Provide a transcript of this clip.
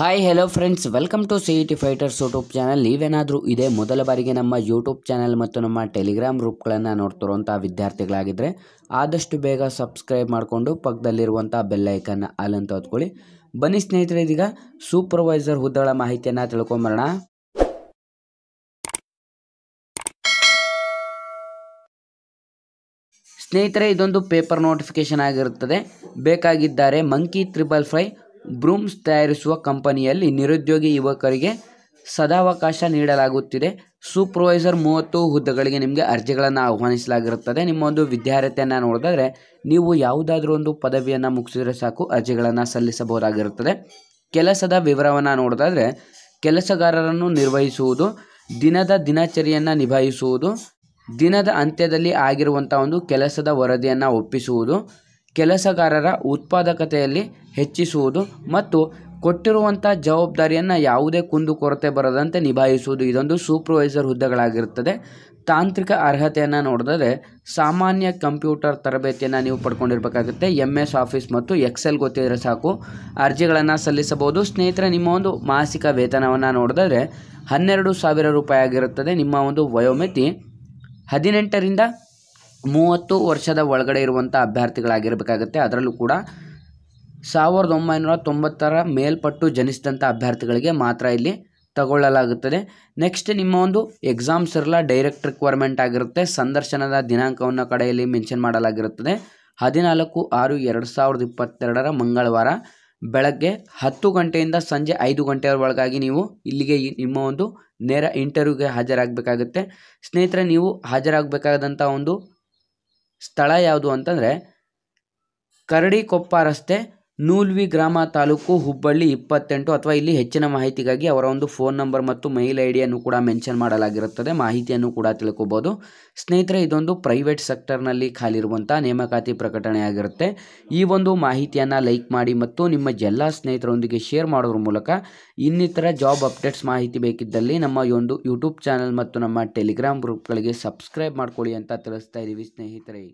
hi hello friends welcome to C T fighters YouTube channel ನೀವೇನಾದರೂ ಇದೇ ಮೊದಲ ಬಾರಿಗೆ ನಮ್ಮ ಯೂಟ್ಯೂಬ್ ಚಾನಲ್ ಮತ್ತು ನಮ್ಮ ಟೆಲಿಗ್ರಾಮ್ ಗ್ರೂಪ್ಗಳನ್ನು ನೋಡ್ತಿರುವಂಥ ವಿದ್ಯಾರ್ಥಿಗಳಾಗಿದ್ದರೆ ಆದಷ್ಟು ಬೇಗ ಸಬ್ಸ್ಕ್ರೈಬ್ ಮಾಡಿಕೊಂಡು ಪಕ್ಕದಲ್ಲಿರುವಂಥ ಬೆಲ್ಲೈಕನ್ನು ಅಲ್ಲಂತ ಹೊತ್ಕೊಳ್ಳಿ ಬನ್ನಿ ಸ್ನೇಹಿತರೆ ಇದೀಗ ಸೂಪರ್ವೈಸರ್ ಹುದ್ದೆಗಳ ಮಾಹಿತಿಯನ್ನು ತಿಳ್ಕೊಂಬರೋಣ ಸ್ನೇಹಿತರೆ ಇದೊಂದು ಪೇಪರ್ ನೋಟಿಫಿಕೇಶನ್ ಆಗಿರುತ್ತದೆ ಬೇಕಾಗಿದ್ದಾರೆ ಮಂಕಿ ತ್ರಿಬಲ್ ಫೈ ಬ್ರೂಮ್ಸ್ ತಯಾರಿಸುವ ಕಂಪನಿಯಲ್ಲಿ ನಿರುದ್ಯೋಗಿ ಯುವಕರಿಗೆ ಸದಾವಕಾಶ ನೀಡಲಾಗುತ್ತಿದೆ ಸೂಪರ್ವೈಸರ್ ಮೂವತ್ತು ಹುದ್ದೆಗಳಿಗೆ ನಿಮಗೆ ಅರ್ಜಿಗಳನ್ನು ಆಹ್ವಾನಿಸಲಾಗಿರುತ್ತದೆ ನಿಮ್ಮ ಒಂದು ವಿದ್ಯಾರ್ಥಿಯನ್ನು ನೋಡಿದ್ರೆ ನೀವು ಯಾವುದಾದ್ರೂ ಒಂದು ಪದವಿಯನ್ನು ಮುಗಿಸಿದರೆ ಸಾಕು ಅರ್ಜಿಗಳನ್ನು ಸಲ್ಲಿಸಬಹುದಾಗಿರುತ್ತದೆ ಕೆಲಸದ ವಿವರವನ್ನು ನೋಡೋದಾದರೆ ಕೆಲಸಗಾರರನ್ನು ನಿರ್ವಹಿಸುವುದು ದಿನದ ದಿನಚರಿಯನ್ನು ನಿಭಾಯಿಸುವುದು ದಿನದ ಅಂತ್ಯದಲ್ಲಿ ಆಗಿರುವಂಥ ಒಂದು ಕೆಲಸದ ವರದಿಯನ್ನು ಒಪ್ಪಿಸುವುದು ಕೆಲಸಗಾರರ ಉತ್ಪಾದಕತೆಯಲ್ಲಿ ಹೆಚ್ಚಿಸುವುದು ಮತ್ತು ಕೊಟ್ಟಿರುವಂಥ ಜವಾಬ್ದಾರಿಯನ್ನು ಯಾವುದೇ ಕುಂದುಕೊರತೆ ಬರದಂತೆ ನಿಭಾಯಿಸುವುದು ಇದೊಂದು ಸೂಪರ್ವೈಸರ್ ಹುದ್ದೆಗಳಾಗಿರುತ್ತದೆ ತಾಂತ್ರಿಕ ಅರ್ಹತೆಯನ್ನು ನೋಡಿದರೆ ಸಾಮಾನ್ಯ ಕಂಪ್ಯೂಟರ್ ತರಬೇತಿಯನ್ನು ನೀವು ಪಡ್ಕೊಂಡಿರಬೇಕಾಗುತ್ತೆ ಎಮ್ ಎಸ್ ಆಫೀಸ್ ಮತ್ತು ಎಕ್ಸೆಲ್ ಗೊತ್ತಿದ್ದರೆ ಸಾಕು ಅರ್ಜಿಗಳನ್ನು ಸಲ್ಲಿಸಬಹುದು ಸ್ನೇಹಿತರೆ ನಿಮ್ಮ ಒಂದು ಮಾಸಿಕ ವೇತನವನ್ನು ನೋಡಿದರೆ ಹನ್ನೆರಡು ಸಾವಿರ ರೂಪಾಯಿ ಆಗಿರುತ್ತದೆ ನಿಮ್ಮ ಒಂದು ವಯೋಮಿತಿ ಹದಿನೆಂಟರಿಂದ ಮೂವತ್ತು ವರ್ಷದ ಒಳಗಡೆ ಇರುವಂಥ ಅಭ್ಯರ್ಥಿಗಳಾಗಿರಬೇಕಾಗತ್ತೆ ಅದರಲ್ಲೂ ಕೂಡ ಸಾವಿರದ ಒಂಬೈನೂರ ತೊಂಬತ್ತರ ಮೇಲ್ಪಟ್ಟು ಜನಿಸಿದಂಥ ಅಭ್ಯರ್ಥಿಗಳಿಗೆ ಮಾತ್ರ ಇಲ್ಲಿ ತಗೊಳ್ಳಲಾಗುತ್ತದೆ ನೆಕ್ಸ್ಟ್ ನಿಮ್ಮ ಒಂದು ಎಕ್ಸಾಮ್ಸ್ ಇರಲ್ಲ ಡೈರೆಕ್ಟ್ ರಿಕ್ವೈರ್ಮೆಂಟ್ ಆಗಿರುತ್ತೆ ಸಂದರ್ಶನದ ದಿನಾಂಕವನ್ನು ಕಡೆಯಲ್ಲಿ ಮೆನ್ಷನ್ ಮಾಡಲಾಗಿರುತ್ತದೆ ಹದಿನಾಲ್ಕು ಆರು ಎರಡು ಸಾವಿರದ ಇಪ್ಪತ್ತೆರಡರ ಮಂಗಳವಾರ ಬೆಳಗ್ಗೆ ಹತ್ತು ಗಂಟೆಯಿಂದ ಸಂಜೆ ಐದು ಗಂಟೆಯ ಒಳಗಾಗಿ ನೀವು ಇಲ್ಲಿಗೆ ನಿಮ್ಮ ಒಂದು ನೇರ ಇಂಟರ್ವ್ಯೂಗೆ ಹಾಜರಾಗಬೇಕಾಗುತ್ತೆ ಸ್ನೇಹಿತರೆ ನೀವು ಹಾಜರಾಗಬೇಕಾದಂಥ ಒಂದು ಸ್ಥಳ ಯಾವುದು ಅಂತಂದರೆ ಕರಡಿಕೊಪ್ಪ ರಸ್ತೆ ನೂಲ್ವಿ ಗ್ರಾಮ ತಾಲೂಕು ಹುಬ್ಬಳ್ಳಿ ಇಪ್ಪತ್ತೆಂಟು ಅಥವಾ ಇಲ್ಲಿ ಹೆಚ್ಚಿನ ಮಾಹಿತಿಗಾಗಿ ಅವರ ಒಂದು ಫೋನ್ ನಂಬರ್ ಮತ್ತು ಮೇಲ್ ಐಡಿಯನ್ನು ಕೂಡ ಮೆನ್ಷನ್ ಮಾಡಲಾಗಿರುತ್ತದೆ ಮಾಹಿತಿಯನ್ನು ಕೂಡ ತಿಳ್ಕೊಬೋದು ಸ್ನೇಹಿತರೆ ಇದೊಂದು ಪ್ರೈವೇಟ್ ಸೆಕ್ಟರ್ನಲ್ಲಿ ಖಾಲಿರುವಂಥ ನೇಮಕಾತಿ ಪ್ರಕಟಣೆ ಆಗಿರುತ್ತೆ ಈ ಒಂದು ಮಾಹಿತಿಯನ್ನು ಲೈಕ್ ಮಾಡಿ ಮತ್ತು ನಿಮ್ಮ ಎಲ್ಲ ಸ್ನೇಹಿತರೊಂದಿಗೆ ಶೇರ್ ಮಾಡೋದ್ರ ಮೂಲಕ ಇನ್ನಿತರ ಜಾಬ್ ಅಪ್ಡೇಟ್ಸ್ ಮಾಹಿತಿ ಬೇಕಿದ್ದಲ್ಲಿ ನಮ್ಮ ಒಂದು ಯೂಟ್ಯೂಬ್ ಚಾನಲ್ ಮತ್ತು ನಮ್ಮ ಟೆಲಿಗ್ರಾಮ್ ಗ್ರೂಪ್ಗಳಿಗೆ ಸಬ್ಸ್ಕ್ರೈಬ್ ಮಾಡ್ಕೊಳ್ಳಿ ಅಂತ ತಿಳಿಸ್ತಾ ಇದ್ದೀವಿ ಸ್ನೇಹಿತರೆ